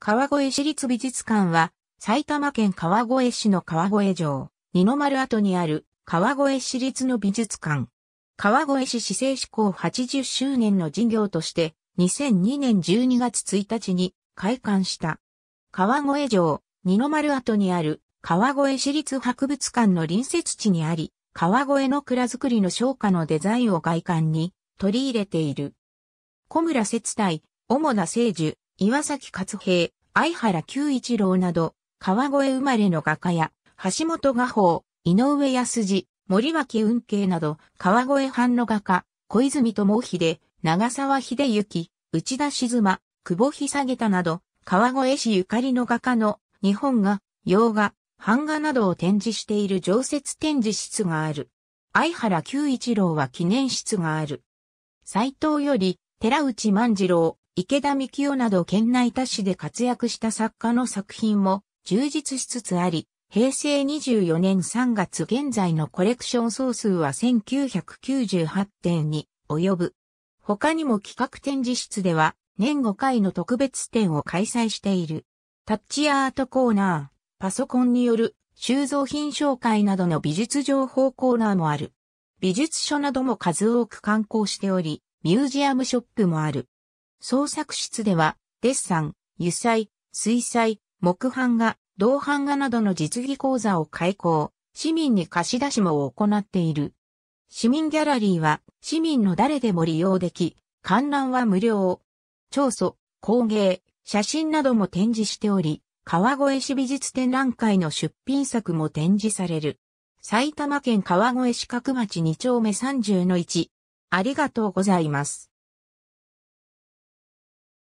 川越市立美術館は、埼玉県川越市の川越城、二の丸跡にある川越市立の美術館。川越市市政施行80周年の事業として、2002年12月1日に開館した。川越城、二の丸跡にある川越市立博物館の隣接地にあり、川越の蔵造りの商家のデザインを外観に取り入れている。小村節待、主な聖樹、岩崎勝平、相原久一郎など、川越生まれの画家や、橋本画法、井上康次、森脇運慶など、川越藩の画家、小泉智秀、長沢秀幸、内田静馬、久保久下など、川越市ゆかりの画家の日本画、洋画、版画などを展示している常設展示室がある。相原久一郎は記念室がある。斎藤より、寺内万次郎、池田幹夫など県内多市で活躍した作家の作品も充実しつつあり、平成24年3月現在のコレクション総数は1998点に及ぶ。他にも企画展示室では年5回の特別展を開催している。タッチアートコーナー、パソコンによる収蔵品紹介などの美術情報コーナーもある。美術書なども数多く刊行しており、ミュージアムショップもある。創作室では、デッサン、油彩、水彩、木版画、銅版画などの実技講座を開講、市民に貸し出しも行っている。市民ギャラリーは市民の誰でも利用でき、観覧は無料。調査、工芸、写真なども展示しており、川越市美術展覧会の出品作も展示される。埼玉県川越市角町2丁目30の1。ありがとうございます。